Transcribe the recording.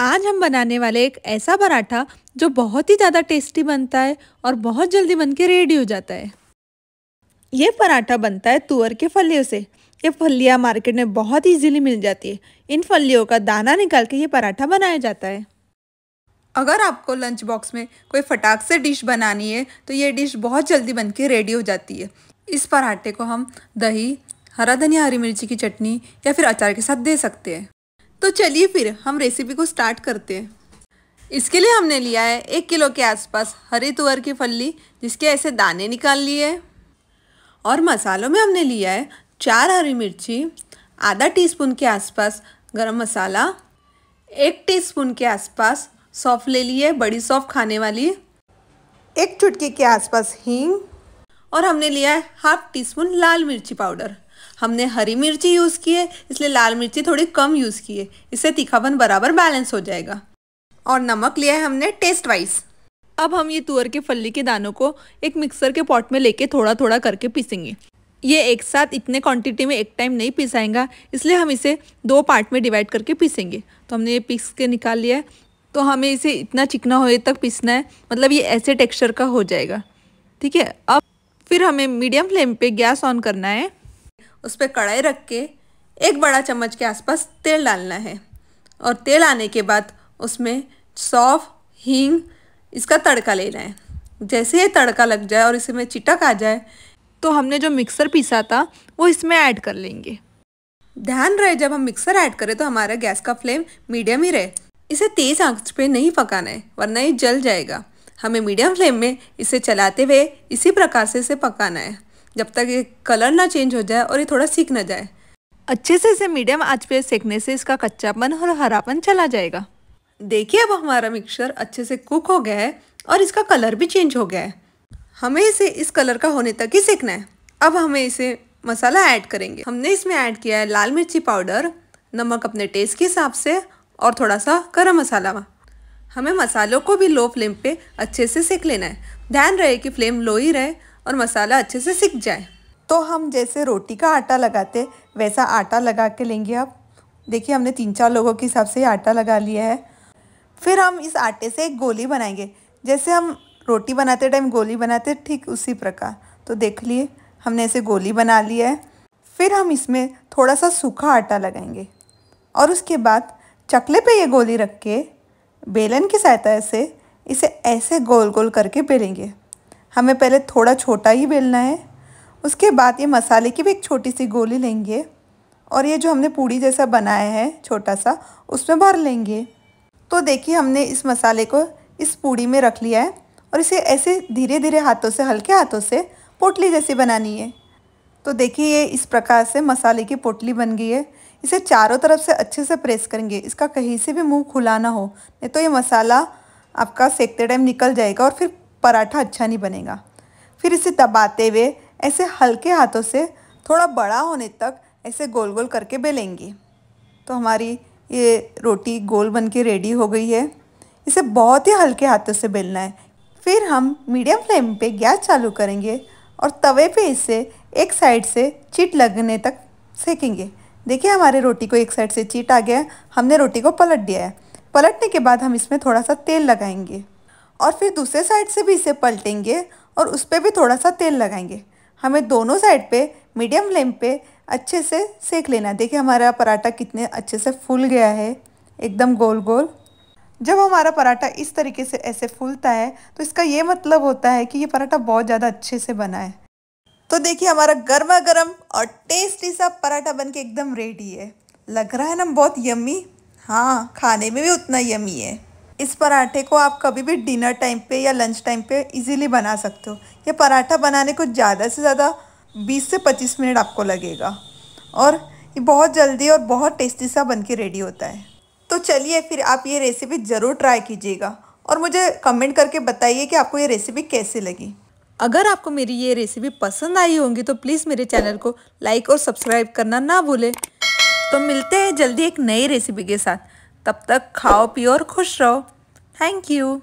आज हम बनाने वाले एक ऐसा पराठा जो बहुत ही ज़्यादा टेस्टी बनता है और बहुत जल्दी बन के रेडी हो जाता है ये पराठा बनता है तुअर के फलियों से ये फलियाँ मार्केट में बहुत ईजिली मिल जाती है इन फलियों का दाना निकाल के ये पराठा बनाया जाता है अगर आपको लंच बॉक्स में कोई फटाक से डिश बनानी है तो ये डिश बहुत जल्दी बन के रेडी हो जाती है इस पराठे को हम दही हरा धनिया हरी मिर्ची की चटनी या फिर अचार के साथ दे सकते हैं तो चलिए फिर हम रेसिपी को स्टार्ट करते हैं इसके लिए हमने लिया है एक किलो के आसपास हरी तुअर की फली जिसके ऐसे दाने निकाल लिए और मसालों में हमने लिया है चार हरी मिर्ची आधा टीस्पून के आसपास गरम मसाला एक टीस्पून के आसपास सौफ ले लिए बड़ी सौफ खाने वाली एक चुटकी के आसपास हींग और हमने लिया है हाफ टी स्पून लाल मिर्ची पाउडर हमने हरी मिर्ची यूज़ की है इसलिए लाल मिर्ची थोड़ी कम यूज़ की है इससे तीखापन बराबर बैलेंस हो जाएगा और नमक लिया है हमने टेस्ट वाइज अब हम ये तुअर के फली के दानों को एक मिक्सर के पॉट में लेके थोड़ा थोड़ा करके पीसेंगे ये एक साथ इतने क्वांटिटी में एक टाइम नहीं पिसाएंगा इसलिए हम इसे दो पार्ट में डिवाइड करके पीसेंगे तो हमने ये पीस के निकाल लिया है तो हमें इसे इतना चिकना होए तक पीसना है मतलब ये ऐसे टेक्सचर का हो जाएगा ठीक है अब फिर हमें मीडियम फ्लेम पे गैस ऑन करना है उस पर कढ़ाई रख के एक बड़ा चम्मच के आसपास तेल डालना है और तेल आने के बाद उसमें सौफ हींग इसका तड़का लेना है जैसे ये तड़का लग जाए और इसमें चिटक आ जाए तो हमने जो मिक्सर पीसा था वो इसमें ऐड कर लेंगे ध्यान रहे जब हम मिक्सर ऐड करें तो हमारा गैस का फ्लेम मीडियम ही रहे इसे तेज़ आंच पे नहीं पकाना है वरना ये जल जाएगा हमें मीडियम फ्लेम में इसे चलाते हुए इसी प्रकार से इसे पकाना है जब तक ये कलर ना चेंज हो जाए और ये थोड़ा सीख ना जाए अच्छे से इसे मीडियम आँच पे सेकने से इसका कच्चापन और हरापन चला जाएगा देखिए अब हमारा मिक्सर अच्छे से कुक हो गया है और इसका कलर भी चेंज हो गया है हमें इसे इस कलर का होने तक ही सेकना है अब हमें इसे मसाला ऐड करेंगे हमने इसमें ऐड किया है लाल मिर्ची पाउडर नमक अपने टेस्ट के हिसाब से और थोड़ा सा गर्म मसाला हमें मसालों को भी लो फ्लेम पे अच्छे से सेक लेना है ध्यान रहे कि फ्लेम लो ही रहे और मसाला अच्छे से सिक जाए तो हम जैसे रोटी का आटा लगाते वैसा आटा लगा के लेंगे आप देखिए हमने तीन चार लोगों के हिसाब से आटा लगा लिया है फिर हम इस आटे से एक गोली बनाएंगे जैसे हम रोटी बनाते टाइम गोली बनाते ठीक उसी प्रकार तो देख लिए हमने ऐसे गोली बना लिया है फिर हम इसमें थोड़ा सा सूखा आटा लगाएंगे और उसके बाद चकले पे ये गोली रख के बेलन की सहायता से इसे ऐसे गोल गोल करके बेलेंगे हमें पहले थोड़ा छोटा ही बेलना है उसके बाद ये मसाले की भी एक छोटी सी गोली लेंगे और ये जो हमने पूड़ी जैसा बनाया है छोटा सा उसमें भर लेंगे तो देखिए हमने इस मसाले को इस पूड़ी में रख लिया है और इसे ऐसे धीरे धीरे हाथों से हल्के हाथों से पोटली जैसी बनानी है तो देखिए ये इस प्रकार से मसाले की पोटली बन गई है इसे चारों तरफ से अच्छे से प्रेस करेंगे इसका कहीं से भी मुंह खुला ना हो नहीं तो ये मसाला आपका सेकते टाइम निकल जाएगा और फिर पराठा अच्छा नहीं बनेगा फिर इसे दबाते हुए ऐसे हल्के हाथों से थोड़ा बड़ा होने तक ऐसे गोल गोल करके बेलेंगे तो हमारी ये रोटी गोल बन के रेडी हो गई है इसे बहुत ही हल्के हाथों से बेलना है फिर हम मीडियम फ्लेम पे गैस चालू करेंगे और तवे पे इसे एक साइड से चीट लगने तक सेकेंगे देखिए हमारे रोटी को एक साइड से चीट आ गया हमने रोटी को पलट दिया है पलटने के बाद हम इसमें थोड़ा सा तेल लगाएंगे और फिर दूसरे साइड से भी इसे पलटेंगे और उस पर भी थोड़ा सा तेल लगाएंगे हमें दोनों साइड पे मीडियम फ्लेम पे अच्छे से सेक लेना देखिए हमारा पराठा कितने अच्छे से फूल गया है एकदम गोल गोल जब हमारा पराठा इस तरीके से ऐसे फूलता है तो इसका ये मतलब होता है कि ये पराठा बहुत ज़्यादा अच्छे से बना है तो देखिए हमारा गर्मा गर्म और टेस्टी सा पराठा बन के एकदम रेडी है लग रहा है ना बहुत यमी हाँ खाने में भी उतना यमी है इस पराठे को आप कभी भी डिनर टाइम पे या लंच टाइम पे इजीली बना सकते हो ये पराठा बनाने को ज़्यादा से ज़्यादा 20 से 25 मिनट आपको लगेगा और ये बहुत जल्दी और बहुत टेस्टी सा बन के रेडी होता है तो चलिए फिर आप ये रेसिपी ज़रूर ट्राई कीजिएगा और मुझे कमेंट करके बताइए कि आपको ये रेसिपी कैसी लगी अगर आपको मेरी ये रेसिपी पसंद आई होगी तो प्लीज़ मेरे चैनल को लाइक और सब्सक्राइब करना ना भूलें तो मिलते हैं जल्दी एक नई रेसिपी के साथ तब तक खाओ पियो और खुश रहो थैंक यू